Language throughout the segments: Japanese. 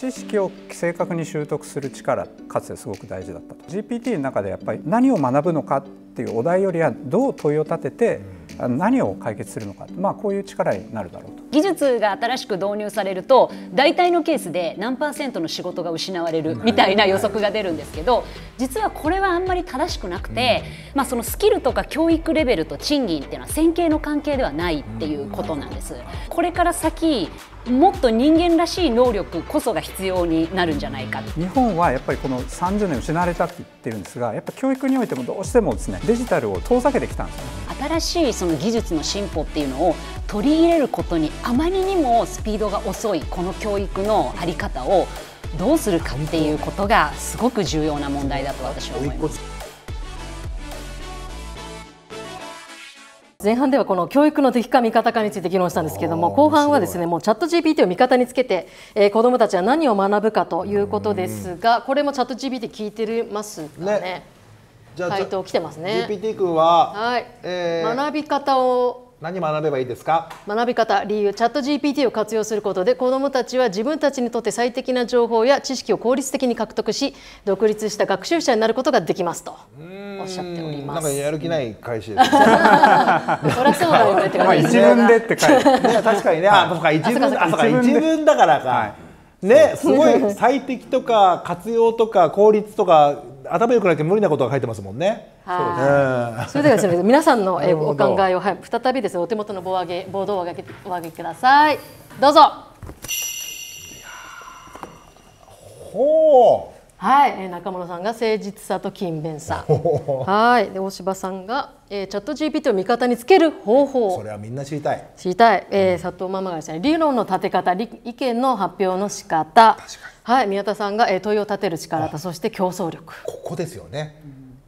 知識を正確に習得する力かつてすごく大事だったと GPT の中でやっぱり何を学ぶのかっていうお題よりはどう問いを立てて何を解決するのか、まあ、こういう力になるだろうと技術が新しく導入されると大体のケースで何パーセントの仕事が失われるみたいな予測が出るんですけど実はこれはあんまり正しくなくて、まあ、そのスキルとか教育レベルと賃金っていうのは線形の関係ではないっていうことなんです。これから先もっと人間らしい能力こそが必要になるんじゃないか日本はやっぱりこの30年失われたって言ってるんですがやっぱ教育においてもどうしてもですねデジタルを遠ざけてきたんです新しいその技術の進歩っていうのを取り入れることにあまりにもスピードが遅いこの教育の在り方をどうするかっていうことがすごく重要な問題だと私は思います。前半ではこの教育の敵か味方かについて議論したんですけれども後半はですねもうチャット GPT を味方につけて、えー、子どもたちは何を学ぶかということですがこれもチャット GPT 聞いてますかね。ねじゃあ回答来てますね。GPT 君は、はいえー、学び方を何学べばいいですか学び方理由チャット GPT を活用することで子どもたちは自分たちにとって最適な情報や知識を効率的に獲得し独立した学習者になることができますとおっしゃっておりますなんかやる気ない会社です、ね、そりゃそうだよねまあ、一文でって書いて、ね、確かにねあそうか一文あそうか一文だからか、はいね、すごい最適とか活用とか効率とか頭良くなきゃ無理なことが書いてますもんね。はい。それではですね、皆さんのお考えを、はい、再びですね、お手元の棒上げ、ボードを上げ、お上げください。どうぞ。ほう。はい、中村さんが誠実さと勤勉さ はいで大柴さんが、えー、チャット GPT を味方につける方法それはみんな知りたい知りたい、えー、うん、佐藤ママがですね理論の立て方意見の発表の仕方はい宮田さんが、えー、問いを立てる力とそして競争力ここですよね、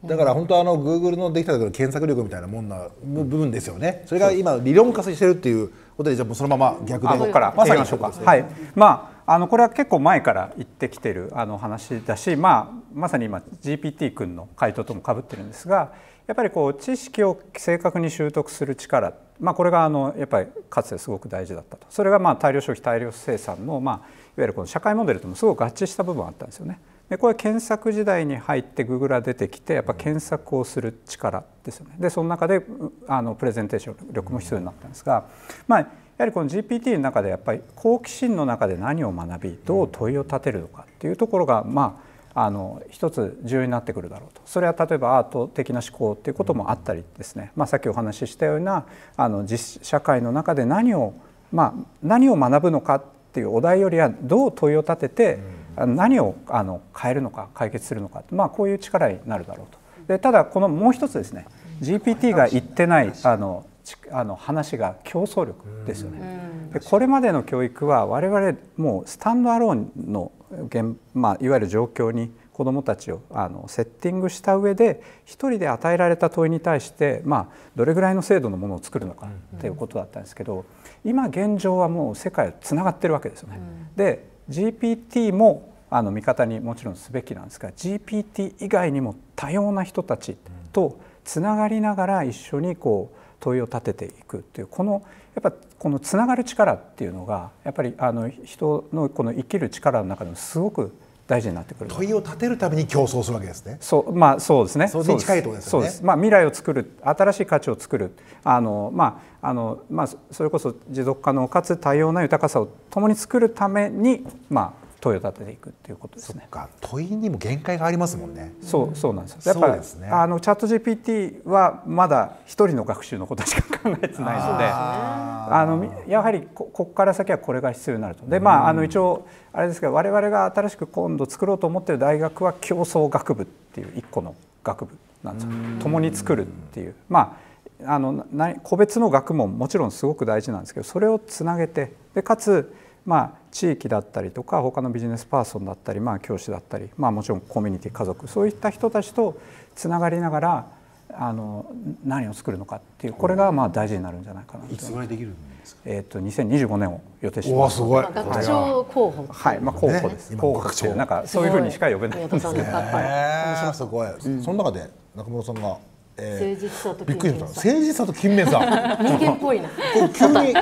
だから本当あの Google のできた時の検索力みたいなもんな部分ですよね。それが今理論化してるっていうことでじゃあもうそのまま逆でここからまさにしょうか。はい。まああのこれは結構前から言ってきてるあの話だし、まあ、まさに今 GPT 君の回答ともかぶってるんですがやっぱりこう知識を正確に習得する力、まあ、これがあのやっぱりかつてすごく大事だったとそれがまあ大量消費大量生産の、まあ、いわゆるこの社会モデルともすごく合致した部分あったんですよね。でこれ検索時代に入ってグーグルが出てきてやっぱ検索をする力ですよねでその中であのプレゼンテーション力も必要になったんですが、まあ、やはりこの GPT の中でやっぱり好奇心の中で何を学びどう問いを立てるのかっていうところがまああの一つ重要になってくるだろうとそれは例えばアート的な思考っていうこともあったりですね、まあ、さっきお話ししたようなあの実社会の中で何を、まあ、何を学ぶのかっていうお題よりはどう問いを立てて、何をあの変えるのか解決するのか、まあ、こういう力になるだろうと。でただこのもう一つですね GPT が言ってないあのあの話が競争力ですよね。でこれまでの教育は我々もうスタンドアローンの現、まあ、いわゆる状況に子どもたちをあのセッティングした上で一人で与えられた問いに対して、まあ、どれぐらいの精度のものを作るのかっていうことだったんですけど今現状はもう世界つながってるわけですよね。で GPT もあの味方にもちろんすべきなんですが GPT 以外にも多様な人たちとつながりながら一緒にこう問いを立てていくっていうこのやっぱこのつながる力っていうのがやっぱりあの人のこの生きる力の中でもすごく大事になってくる問いを立てるために競争するわけですね。そうまあそうですね。そうに近いとですまあ未来を作る新しい価値を作るあのまああのまあそれこそ持続可能かつ多様な豊かさを共に作るためにまあ問いを立てていくっていうことですね。問いにも限界がありますもんね。そうそうなんです。やっぱり、ね、あのチャット GPT はまだ一人の学習のことしか考えてないので、あのやはりここから先はこれが必要になると。でまああの一応あれですけど我々が新しく今度作ろうと思ってる大学は競争学部っていう一個の学部なんですよ。共に作るっていうまあ。あの個別の学問もちろんすごく大事なんですけどそれをつなげてでかつまあ地域だったりとか他のビジネスパーソンだったり、まあ、教師だったり、まあ、もちろんコミュニティ家族そういった人たちとつながりながらあの何を作るのかっていうこれがまあ大事になるんじゃないかなといつぐらいできるんですか。えっ、ー、と2025年を予定してます。すごい。学長候補。はい、まあ候補です。ね、候補ってなんかそういうふうにしか呼べないんですけど。はい。すごい。その中で中村さんがえー、誠実さとびっくりした誠実さと勤勉さ人間っぽいな急に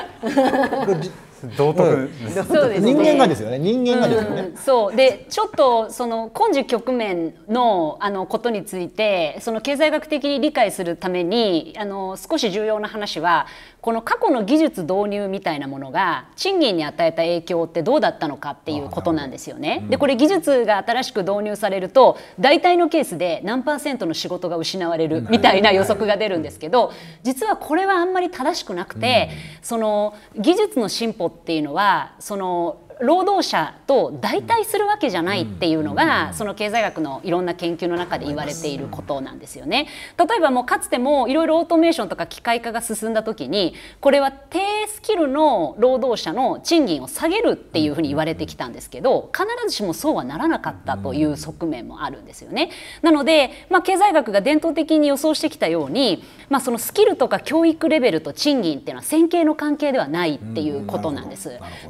道徳、そうです、人間がですよね人間がですよね、うん、そうでちょっとその根治局面のあのことについてその経済学的に理解するためにあの少し重要な話はこの過去の技術導入みたいなものが賃金に与えた影響ってどうだったのかっていうことなんですよね。うん、でこれ技術が新しく導入されると大体のケースで何パーセントの仕事が失われるみたいな予測が出るんですけど実はこれはあんまり正しくなくて、うん、その技術の進歩っていうのはその労働者と代替するわけじゃないっていうのが、その経済学のいろんな研究の中で言われていることなんですよね。例えばもうかつてもいろいろオートメーションとか機械化が進んだ時にこれは低スキルの労働者の賃金を下げるっていうふうに言われてきたんですけど必ずしもそうはならなかったという側面もあるんですよね。なので、まあ、経済学が伝統的に予想してきたように、まあ、そのスキルとか教育レベルと賃金っていうのは線形の関係ではないっていうことなんです。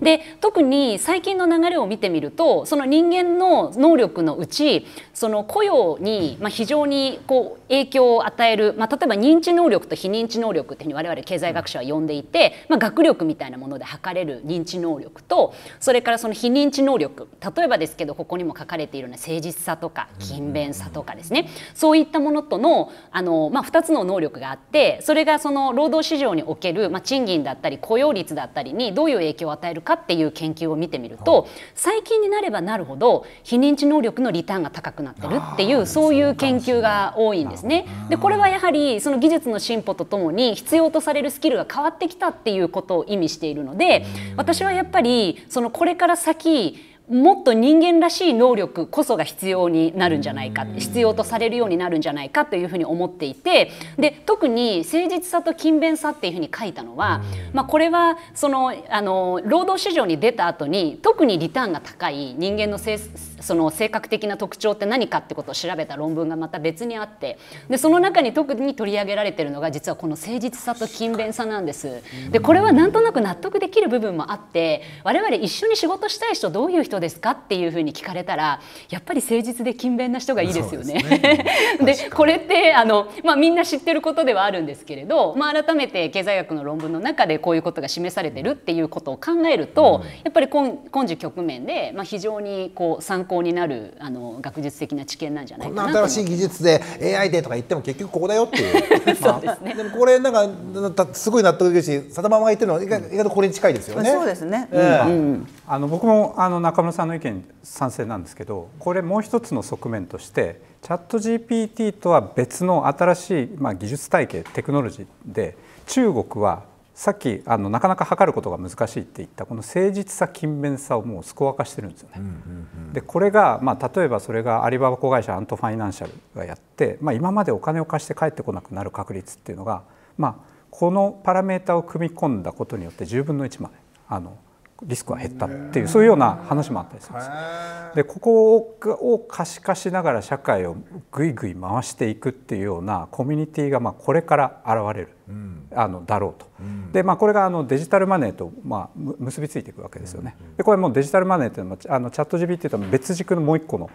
で特に最近の流れを見てみるとその人間の能力のうちその雇用に、まあ、非常にこう影響を与える、まあ、例えば認知能力と非認知能力っていうふうに我々経済学者は呼んでいて、まあ、学力みたいなもので測れる認知能力とそれからその非認知能力例えばですけどここにも書かれているような誠実さとか勤勉さとかですねそういったものとのあの、まあ、2つの能力があってそれがその労働市場における、まあ、賃金だったり雇用率だったりにどういう影響を与えるかっていう研究を見てみると、最近になればなるほど非認知能力のリターンが高くなってるっていうそういう研究が多いんですね。でこれはやはりその技術の進歩とともに必要とされるスキルが変わってきたっていうことを意味しているので私はやっぱりそのこれから先もっと人間らしい能力こそが必要になるんじゃないか必要とされるようになるんじゃないかというふうに思っていてで特に誠実さと勤勉さっていうふうに書いたのは、まあ、これはそのあの労働市場に出た後に特にリターンが高い人間のせその性格的な特徴って何かってことを調べた論文がまた別にあってでその中に特に取り上げられてるのが実はこの誠実さと勤勉さなんです。でこれはなんとなく納得できる部分もあって我々一緒に仕事したい人どういう人ですかっていうふうに聞かれたらやっぱり誠実で勤勉な人がいいですよね。で、ね、これってあの、まあ、みんな知ってることではあるんですけれど、まあ、改めて経済学の論文の中でこういうことが示されてるっていうことを考えると、うん、やっぱり今今時局面で、まあ、非常にこう参考になるあの学術的な知見なんじゃないかな新しい技術で AI でとか言っても結局ここだよっていう そうですね、まあ、でもこれなんかすごい納得できるしさだまま言ってるのは意外とこれに近いですよね。そうですね、うん、うん、あの僕もあの中村さんの意見賛成なんですけどこれもう一つの側面としてチャット GPT とは別の新しい、まあ、技術体系テクノロジーで中国はさっきあのなかなか測ることが難しいって言ったこの誠実さ勤勉さをもうスコア化してるんですよね。うんうんうん、でこれが、まあ、例えばそれがアリババ子会社アントファイナンシャルがやって、まあ、今までお金を貸して返ってこなくなる確率っていうのが、まあ、このパラメータを組み込んだことによって10分の1まであのリスクは減ったっていうそういうような話もあったりするんです。でここを可視化しながら社会をぐいぐい回していくっていうようなコミュニティがまこれから現れる、うん、あのだろうと、うん、でまあ、これがあのデジタルマネーとま結びついていくわけですよね。でこれもデジタルマネーっていうのはあのチャット GPT とは別軸のもう一個の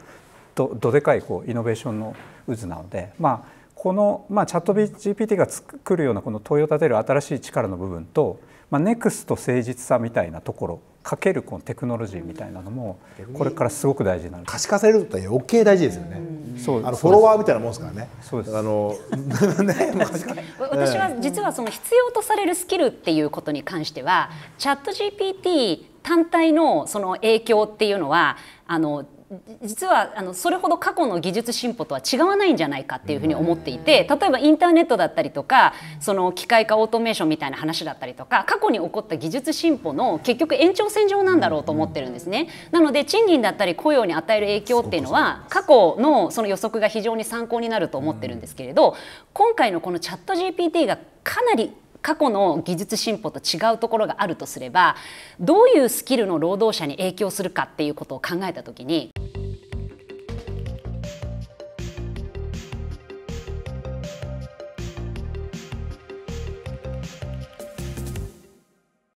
どどでかいこうイノベーションの渦なので、まあ、この、まあ、チャット GPT が作るようなこの問いを立てる新しい力の部分とまあ、ネクスト誠実さみたいなところかけるこのテクノロジーみたいなのもこれからすごく大事な可視化されるって余計大事ですよね。そうあのフォロワーみたいなもんですからね、私は実はその必要とされるスキルっていうことに関しては、チャット GPT 単体のその影響っていうのはあの実はあのそれほど過去の技術進歩とは違わないんじゃないかっていうふうに思っていて例えばインターネットだったりとかその機械化オートメーションみたいな話だったりとか過去に起こった技術進歩の結局延長線上なんだろうと思ってるんですね。なので賃金だったり雇用に与える影響っていうのは過去のその予測が非常に参考になると思ってるんですけれど今回のこのチャット GPT がかなり過去の技術進歩と違うところがあるとすればどういうスキルの労働者に影響するかっていうことを考えた時に。